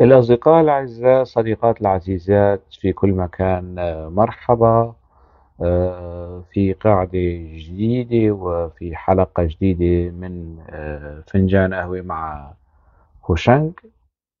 الأصدقاء الأعزاء صديقات العزيزات في كل مكان آه، مرحبا آه، في قاعدة جديدة وفي حلقة جديدة من آه، فنجان قهوة مع خوشنك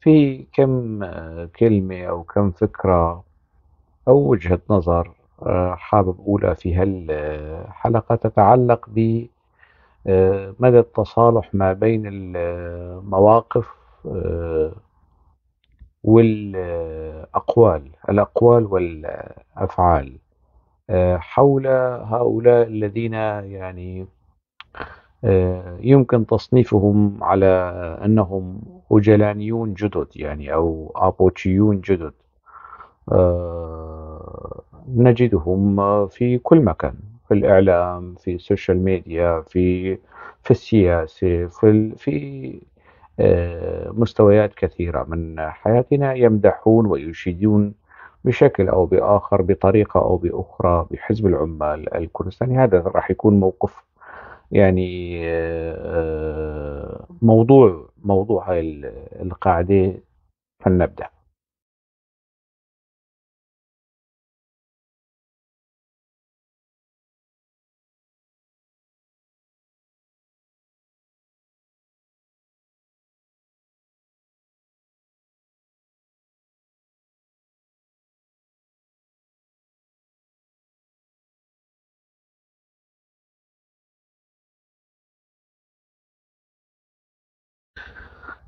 في كم كلمة أو كم فكرة أو وجهة نظر حابب أقولها في هالحلقة تتعلق ب مدى التصالح ما بين المواقف والأقوال الأقوال والأفعال آه، حول هؤلاء الذين يعني آه، يمكن تصنيفهم على أنهم أجلانيون جدد يعني أو أبوتشيون جدد آه، نجدهم في كل مكان في الإعلام في السوشيال ميديا في في السياسة في في آه، مستويات كثيرة من حياتنا يمدحون ويشيدون بشكل أو بآخر بطريقة أو بأخرى بحزب العمال الكردستاني هذا راح يكون موقف يعني آه، موضوع موضوع هاي القاعدة فلنبدأ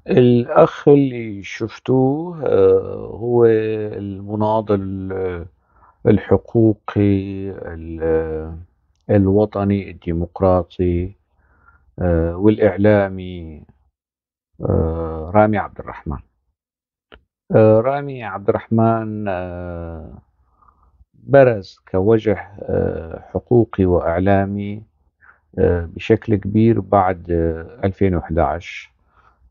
الأخ اللي شفتوه آه، هو المناضل الحقوقي الوطني الديمقراطي آه، والإعلامي آه، رامي عبد الرحمن رامي عبد الرحمن برز كوجه حقوقي وإعلامي بشكل كبير بعد 2011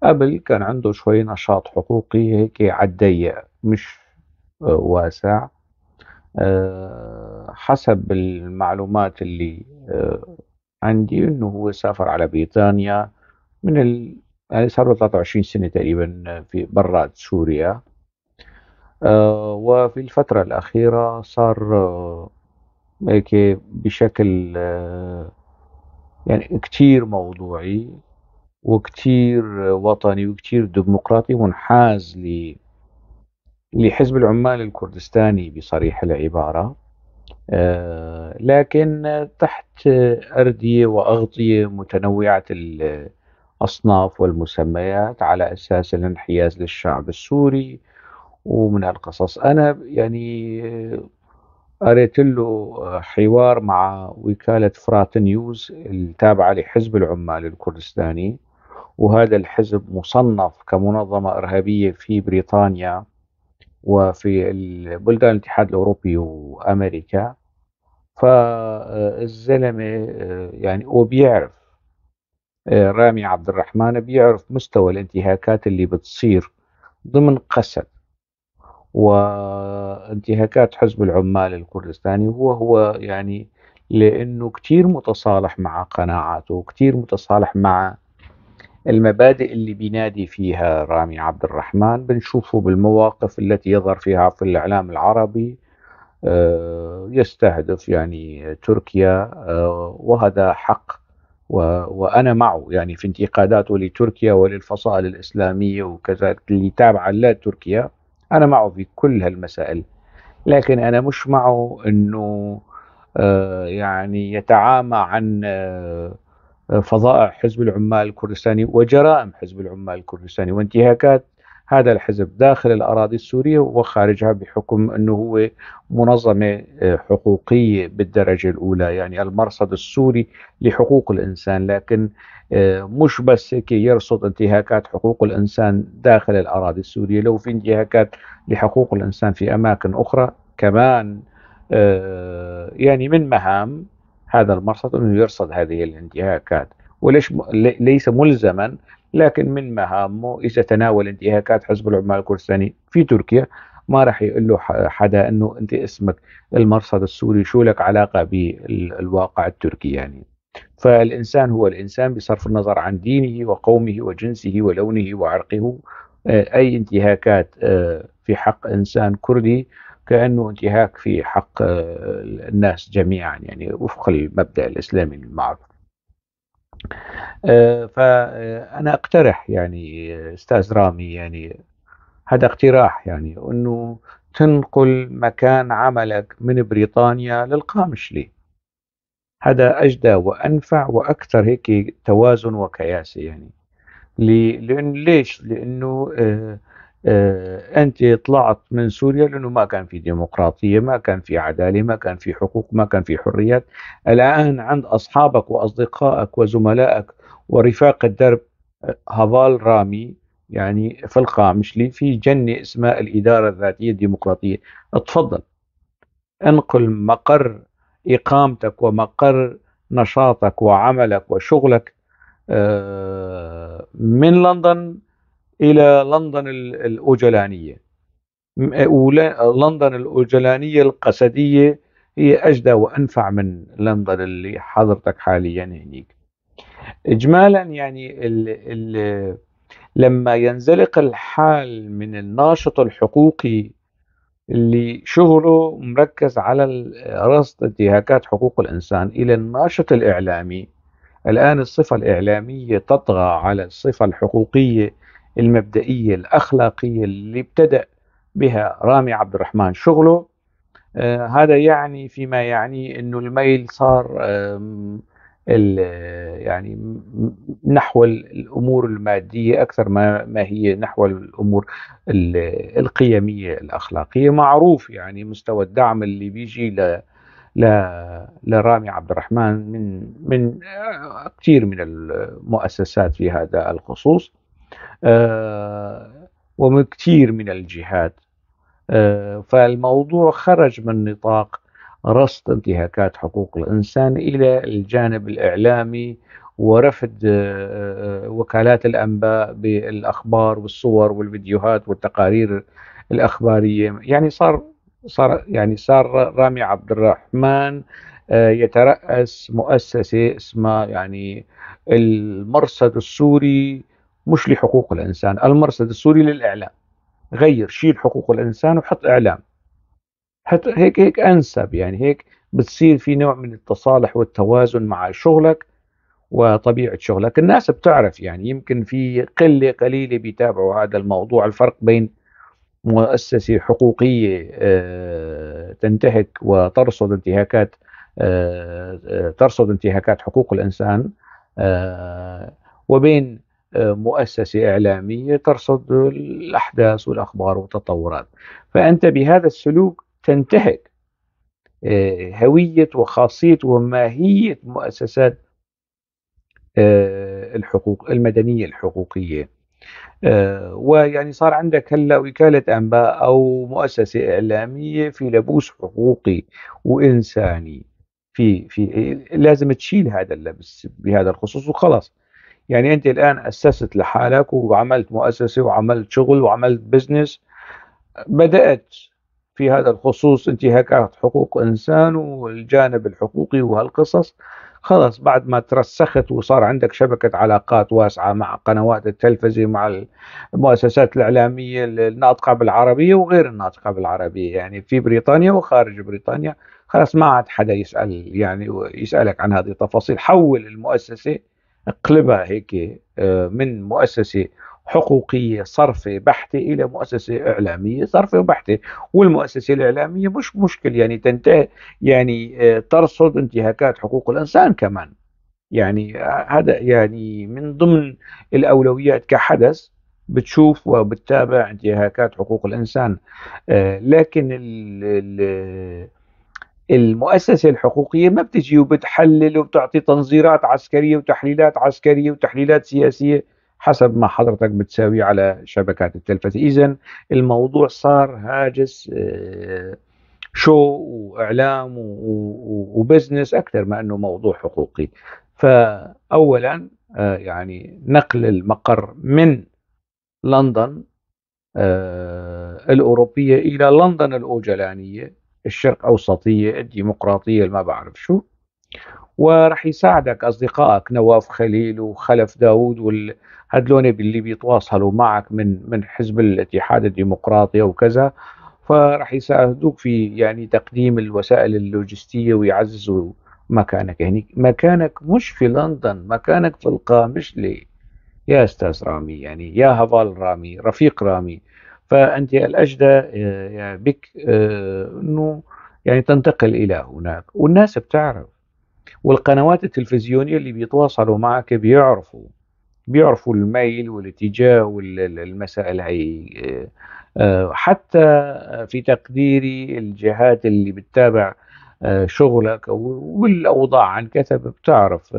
قبل كان عنده شوي نشاط حقوقي هيك عالضيق مش آه، واسع آه، حسب المعلومات اللي آه، عندي انه هو سافر على بريطانيا من ال... يعني صار له 23 سنة تقريبا في برات سوريا وفي الفترة الأخيرة صار هيك بشكل يعني كتير موضوعي وكتير وطني وكتير ديمقراطي منحاز ل لحزب العمال الكردستاني بصريح العبارة آه، لكن تحت أردية وأغطية متنوعة الأصناف والمسميات على أساس الانحياز للشعب السوري ومن القصص أنا يعني قريت آه، له حوار مع وكالة فرات نيوز التابعة لحزب العمال الكردستاني وهذا الحزب مصنف كمنظمة إرهابية في بريطانيا وفي بلدان الاتحاد الأوروبي وأمريكا فالزلمة آه، يعني هو بيعرف آه، رامي عبد الرحمن بيعرف مستوى الانتهاكات اللي بتصير ضمن قسد وانتهاكات حزب العمال الكردستاني هو هو يعني لأنه كثير متصالح مع قناعاته وكثير متصالح مع المبادئ اللي بينادي فيها رامي عبد الرحمن بنشوفه بالمواقف التي يظهر فيها في الإعلام العربي آه، يستهدف يعني تركيا آه، وهذا حق وأنا معه يعني في انتقاداته لتركيا وللفصائل الإسلامية وكذا اللي تابعة لتركيا أنا معه في كل هالمسائل لكن أنا مش معه أنه آه، يعني يتعامى عن فظائع حزب العمال الكردستاني وجرائم حزب العمال الكردستاني وانتهاكات هذا الحزب داخل الأراضي السورية وخارجها بحكم أنه هو منظمة آه، حقوقية بالدرجة الأولى يعني المرصد السوري لحقوق الإنسان لكن آه، مش بس هيك يرصد انتهاكات حقوق الإنسان داخل الأراضي السورية لو في انتهاكات لحقوق الإنسان في أماكن أخرى كمان آه، يعني من مهام هذا المرصد أنه يرصد هذه الانتهاكات وليش ليس ملزما لكن من مهامه اذا تناول انتهاكات حزب العمال الكردستاني في تركيا ما راح يقول له حدا انه انت اسمك المرصد السوري شو لك علاقه بالواقع التركي يعني فالانسان هو الانسان بصرف النظر عن دينه وقومه وجنسه ولونه وعرقه آه، اي انتهاكات آه، في حق انسان كردي كأنه انتهاك في حق آه، الناس جميعا يعني وفق المبدأ الإسلامي المعروف آه، فأنا أقترح يعني آه، أستاذ رامي يعني هذا اقتراح يعني أنه تنقل مكان عملك من بريطانيا للقامشلي هذا أجدى وأنفع وأكثر هيك توازن وكياسة يعني لأن ليش؟ لأنه آه آه، انت طلعت من سوريا لانه ما كان في ديمقراطيه، ما كان في عداله، ما كان في حقوق، ما كان في حريات. الان عند اصحابك واصدقائك وزملائك ورفاق الدرب آه، هافال رامي يعني في القامشلي في جنه اسمها الاداره الذاتيه الديمقراطيه، تفضل انقل مقر اقامتك ومقر نشاطك وعملك وشغلك آه، من لندن إلى لندن الأوجلانية لندن الأوجلانية القسدية هي أجدى وأنفع من لندن اللي حضرتك حاليا هنيك إجمالا يعني الـ الـ لما ينزلق الحال من الناشط الحقوقي اللي شغله مركز على رصد انتهاكات حقوق الإنسان إلى الناشط الإعلامي الآن الصفة الإعلامية تطغى على الصفة الحقوقية المبدئية الأخلاقية اللي ابتدأ بها رامي عبد الرحمن شغله آه، هذا يعني فيما يعني أنه الميل صار يعني نحو الأمور المادية أكثر ما, ما هي نحو الأمور القيمية الأخلاقية معروف يعني مستوى الدعم اللي بيجي ل لرامي عبد الرحمن من من آه، كثير من المؤسسات في هذا الخصوص آه، ومن كثير من الجهات آه، فالموضوع خرج من نطاق رصد انتهاكات حقوق الانسان الى الجانب الاعلامي ورفض آه، وكالات الانباء بالاخبار والصور والفيديوهات والتقارير الاخباريه يعني صار صار يعني صار رامي عبد الرحمن يترأس مؤسسة اسمها يعني المرصد السوري مش لحقوق الإنسان المرصد السوري للإعلام غير شيل حقوق الإنسان وحط إعلام حتى هيك هيك أنسب يعني هيك بتصير في نوع من التصالح والتوازن مع شغلك وطبيعة شغلك الناس بتعرف يعني يمكن في قلة قليلة بيتابعوا هذا الموضوع الفرق بين مؤسسة حقوقية آه، تنتهك وترصد انتهاكات آه، آه، ترصد انتهاكات حقوق الإنسان وبين مؤسسة إعلامية ترصد الأحداث والأخبار والتطورات فأنت بهذا السلوك تنتهك آه، هوية وخاصية وماهية مؤسسات آه، الحقوق المدنية الحقوقية آه، ويعني صار عندك هلا وكالة أنباء أو مؤسسة إعلامية في لبوس حقوقي وإنساني في في لازم تشيل هذا اللبس بهذا الخصوص وخلاص يعني انت الان اسست لحالك وعملت مؤسسه وعملت شغل وعملت بزنس بدات في هذا الخصوص انتهاكات حقوق انسان والجانب الحقوقي وهالقصص خلاص بعد ما ترسخت وصار عندك شبكة علاقات واسعة مع قنوات التلفزة مع المؤسسات الإعلامية الناطقة بالعربية وغير الناطقة بالعربية يعني في بريطانيا وخارج بريطانيا خلاص ما عاد حدا يسأل يعني يسألك عن هذه التفاصيل حول المؤسسة اقلبها هيك آه، من مؤسسه حقوقيه صرفه بحته الى مؤسسه اعلاميه صرفه وبحته والمؤسسه الاعلاميه مش مشكل يعني تنتهي يعني آه، ترصد انتهاكات حقوق الانسان كمان يعني آه، هذا يعني من ضمن الاولويات كحدث بتشوف وبتتابع انتهاكات حقوق الانسان لكن ال ال المؤسسه الحقوقيه ما بتجي وبتحلل وبتعطي تنظيرات عسكريه وتحليلات عسكريه وتحليلات سياسيه حسب ما حضرتك بتساوي على شبكات التلفزيون اذا الموضوع صار هاجس آه، شو واعلام وبزنس اكثر ما انه موضوع حقوقي فاولا آه، يعني نقل المقر من لندن آه، الاوروبيه الى لندن الاوجلانيه الشرق أوسطية الديمقراطية ما بعرف شو ورح يساعدك أصدقائك نواف خليل وخلف داوود والهدلون اللي بيتواصلوا معك من من حزب الاتحاد الديمقراطي وكذا فرح يساعدوك في يعني تقديم الوسائل اللوجستية ويعززوا مكانك يعني مكانك مش في لندن مكانك في القامشلي يا استاذ رامي يعني يا هفال رامي رفيق رامي فأنت الأجدى آه، بك آه، أنه يعني تنتقل إلى هناك والناس بتعرف والقنوات التلفزيونية اللي بيتواصلوا معك بيعرفوا بيعرفوا الميل والاتجاه والمسائل هي آه، حتى في تقديري الجهات اللي بتتابع شغلك والاوضاع عن كثب بتعرف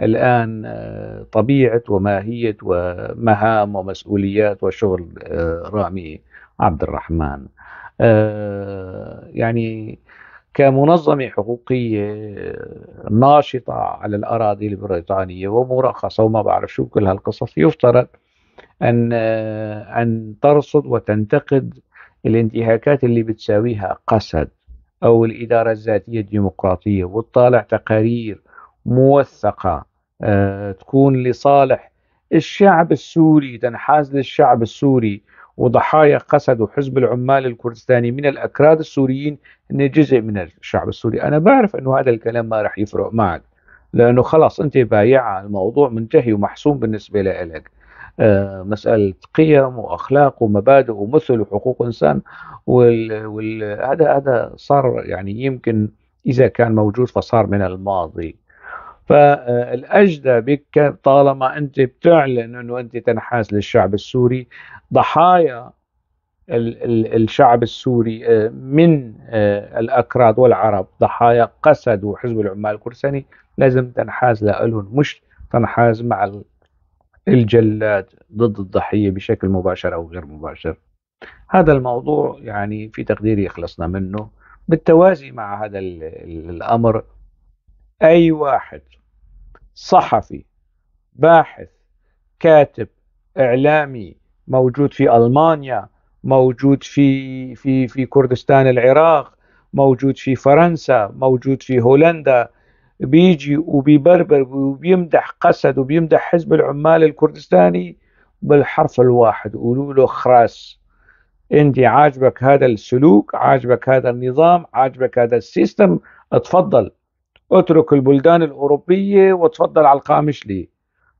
الآن آه، طبيعة وماهية ومهام ومسؤوليات وشغل آه، رامي عبد الرحمن آه، يعني كمنظمة حقوقية ناشطة على الأراضي البريطانية ومرخصة وما بعرف شو كل هالقصص يفترض أن أن ترصد وتنتقد الانتهاكات اللي بتساويها قسد أو الإدارة الذاتية الديمقراطية وتطالع تقارير موثقة آه، تكون لصالح الشعب السوري تنحاز للشعب السوري وضحايا قسد وحزب العمال الكردستاني من الاكراد السوريين انه جزء من الشعب السوري، انا بعرف انه هذا الكلام ما راح يفرق معك لانه خلاص انت بايعها الموضوع منتهي ومحسوم بالنسبه لك. آه، مسألة قيم وأخلاق ومبادئ ومثل وحقوق إنسان وهذا وال... هذا هذا صار يعني يمكن إذا كان موجود فصار من الماضي فالاجدى بك طالما انت بتعلن انه انت تنحاز للشعب السوري ضحايا الشعب السوري آه، من آه، الاكراد والعرب ضحايا قسد وحزب العمال الكرساني لازم تنحاز لهم مش تنحاز مع الجلاد ضد الضحيه بشكل مباشر او غير مباشر. هذا الموضوع يعني في تقديري خلصنا منه بالتوازي مع هذا الامر اي واحد صحفي باحث كاتب اعلامي موجود في المانيا موجود في في في كردستان العراق موجود في فرنسا موجود في هولندا بيجي وبيبربر وبيمدح قسد وبيمدح حزب العمال الكردستاني بالحرف الواحد يقولوا له خراس انت عاجبك هذا السلوك عاجبك هذا النظام عاجبك هذا السيستم اتفضل اترك البلدان الأوروبية وتفضل على القامشلي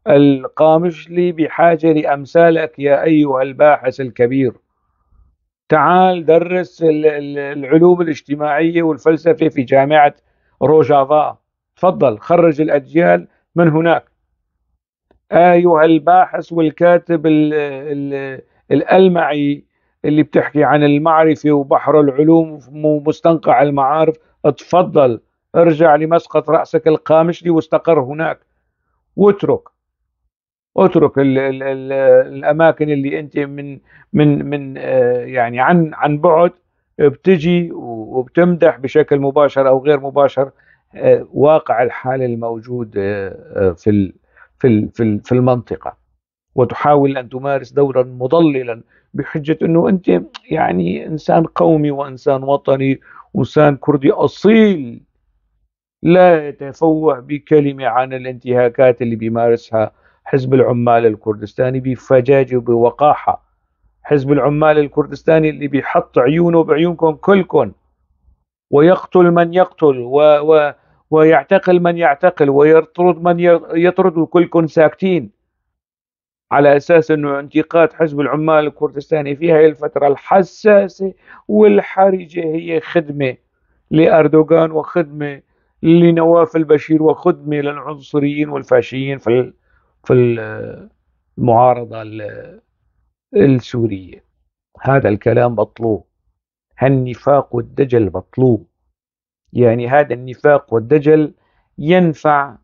القامشلي بحاجة لأمثالك يا أيها الباحث الكبير تعال درس العلوم الاجتماعية والفلسفة في جامعة روجافا تفضل خرج الأجيال من هناك أيها الباحث والكاتب ال ال الألمعي اللي بتحكي عن المعرفة وبحر العلوم ومستنقع المعارف تفضل ارجع لمسقط رأسك القامشلي واستقر هناك واترك اترك الـ الـ الـ الاماكن اللي انت من من من آه، يعني عن عن بعد بتجي وبتمدح بشكل مباشر او غير مباشر آه، واقع الحال الموجود آه، في في في في المنطقه وتحاول ان تمارس دورا مضللا بحجه انه انت يعني انسان قومي وانسان وطني وانسان كردي اصيل لا يتفوه بكلمة عن الانتهاكات اللي بيمارسها حزب العمال الكردستاني بفجاجة وبوقاحة حزب العمال الكردستاني اللي بيحط عيونه بعيونكم كلكم ويقتل من يقتل و و ويعتقل من يعتقل ويطرد من يطرد وكلكم ساكتين على اساس انه انتقاد حزب العمال الكردستاني في هذه الفتره الحساسه والحرجه هي خدمه لاردوغان وخدمه لنواف البشير وخدمه للعنصريين والفاشيين في في المعارضه السوريه هذا الكلام مطلوب هالنفاق والدجل مطلوب يعني هذا النفاق والدجل ينفع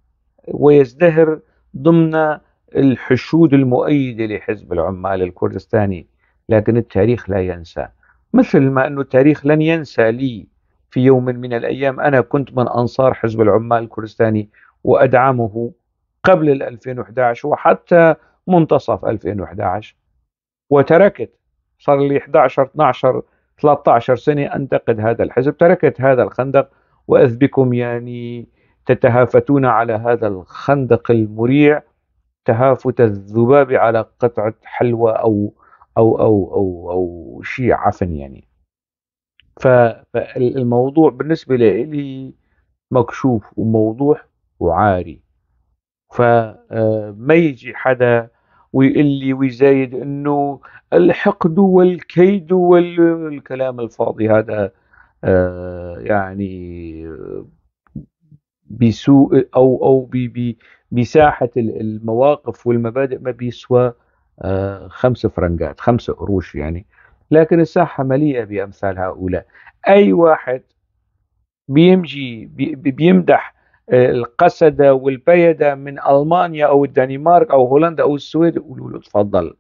ويزدهر ضمن الحشود المؤيدة لحزب العمال الكردستاني لكن التاريخ لا ينسى مثل ما أنه التاريخ لن ينسى لي في يوم من الأيام أنا كنت من أنصار حزب العمال الكردستاني وأدعمه قبل ال 2011 وحتى منتصف 2011 وتركت صار لي 11 12 13 سنة أنتقد هذا الحزب تركت هذا الخندق وإذ بكم يعني تتهافتون على هذا الخندق المريع تهافت الذباب على قطعة حلوى أو أو أو أو, أو شيء عفن يعني فالموضوع بالنسبة لي مكشوف وموضوع وعاري فما آه، يجي حدا ويقول لي ويزايد انه الحقد والكيد والكلام الفاضي هذا آه، يعني بسوء او او بساحه المواقف والمبادئ ما بيسوى آه، خمسة فرنجات خمسة قروش يعني لكن الساحة مليئة بأمثال هؤلاء أي واحد بيمجي بيمدح آه، القسدة والبيدة من ألمانيا أو الدنمارك أو هولندا أو السويد يقولوا له تفضل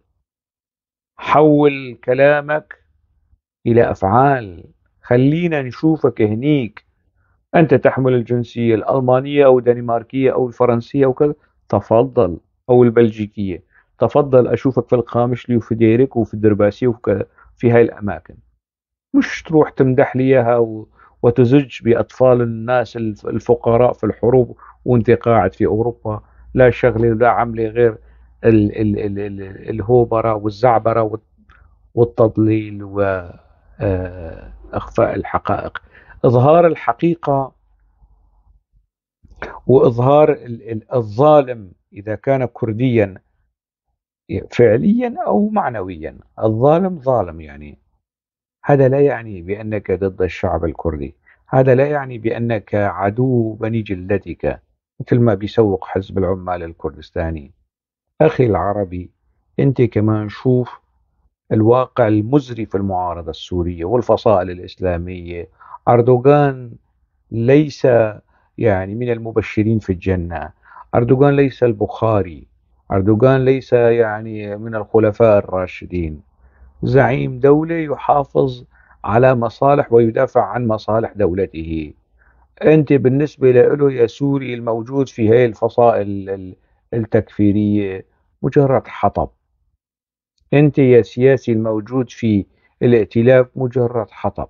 حول كلامك إلى أفعال خلينا نشوفك هنيك أنت تحمل الجنسية الألمانية أو الدنماركية أو الفرنسية وكذا تفضل أو البلجيكية تفضل أشوفك في القامشلي وفي ديرك وفي الدرباسي وكذا في هاي الأماكن مش تروح تمدح لي إياها وتزج بأطفال الناس الفقراء في الحروب وانت قاعد في أوروبا لا شغله ولا عمله غير ال ال ال ال الهوبرة والزعبرة والتضليل وإخفاء آه، الحقائق إظهار الحقيقة وإظهار الظالم إذا كان كرديا فعليا أو معنويا الظالم ظالم يعني هذا لا يعني بأنك ضد الشعب الكردي هذا لا يعني بأنك عدو بني جلدتك مثل ما بيسوق حزب العمال الكردستاني أخي العربي أنت كمان شوف الواقع المزري في المعارضة السورية والفصائل الإسلامية أردوغان ليس يعني من المبشرين في الجنة أردوغان ليس البخاري أردوغان ليس يعني من الخلفاء الراشدين زعيم دولة يحافظ على مصالح ويدافع عن مصالح دولته أنت بالنسبة له يا سوري الموجود في هاي الفصائل التكفيرية مجرد حطب أنت يا سياسي الموجود في الائتلاف مجرد حطب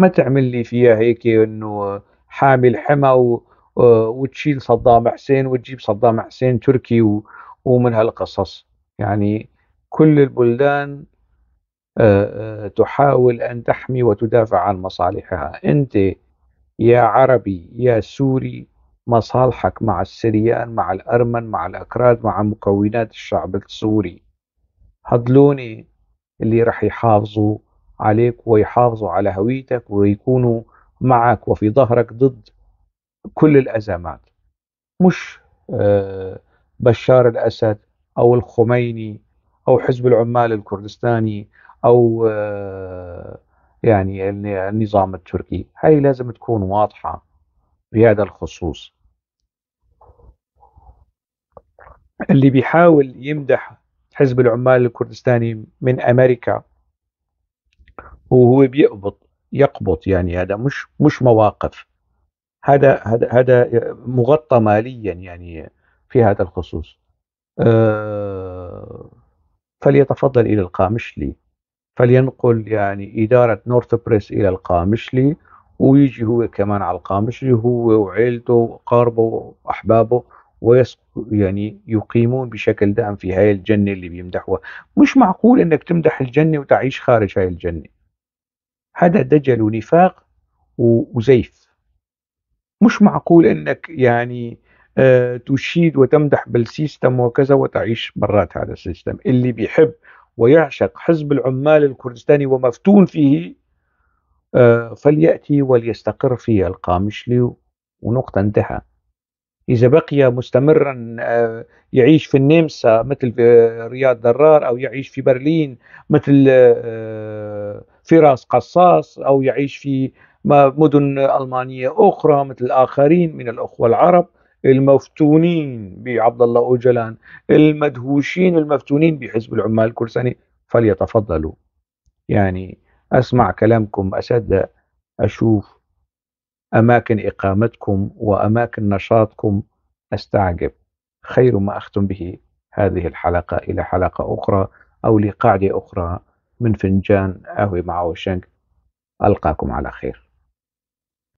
ما تعمل لي فيها هيك أنه حامل حمى و... آه، وتشيل صدام حسين وتجيب صدام حسين تركي ومن هالقصص يعني كل البلدان آه، آه، تحاول أن تحمي وتدافع عن مصالحها أنت يا عربي يا سوري مصالحك مع السريان مع الأرمن مع الأكراد مع مكونات الشعب السوري هذلوني اللي راح يحافظوا عليك ويحافظوا على هويتك ويكونوا معك وفي ظهرك ضد كل الأزمات مش آه، بشار الأسد أو الخميني أو حزب العمال الكردستاني أو آه، يعني النظام التركي هاي لازم تكون واضحة بهذا الخصوص اللي بيحاول يمدح حزب العمال الكردستاني من أمريكا وهو بيقبض يقبض يعني هذا مش مش مواقف هذا هذا هذا مغطى ماليا يعني في هذا الخصوص آه، فليتفضل إلى القامشلي فلينقل يعني إدارة نورث بريس إلى القامشلي ويجي هو كمان على القامشلي هو وعيلته وقاربه وأحبابه ويس يعني يقيمون بشكل دائم في هاي الجنة اللي بيمدحوها مش معقول أنك تمدح الجنة وتعيش خارج هاي الجنة هذا دجل ونفاق وزيف مش معقول انك يعني آه، تشيد وتمدح بالسيستم وكذا وتعيش برات هذا السيستم اللي بيحب ويعشق حزب العمال الكردستاني ومفتون فيه آه، فليأتي وليستقر في القامشلي ونقطة انتهى إذا بقي مستمرا آه، يعيش في النمسا مثل في رياض درار أو يعيش في برلين مثل فراس قصاص أو يعيش في مدن ألمانية أخرى مثل آخرين من الأخوة العرب المفتونين بعبد الله أوجلان المدهوشين المفتونين بحزب العمال الكرساني فليتفضلوا يعني أسمع كلامكم أسد أشوف أماكن إقامتكم وأماكن نشاطكم أستعجب خير ما أختم به هذه الحلقة إلى حلقة أخرى أو لقاعدة أخرى من فنجان قهوة مع وشنك ألقاكم على خير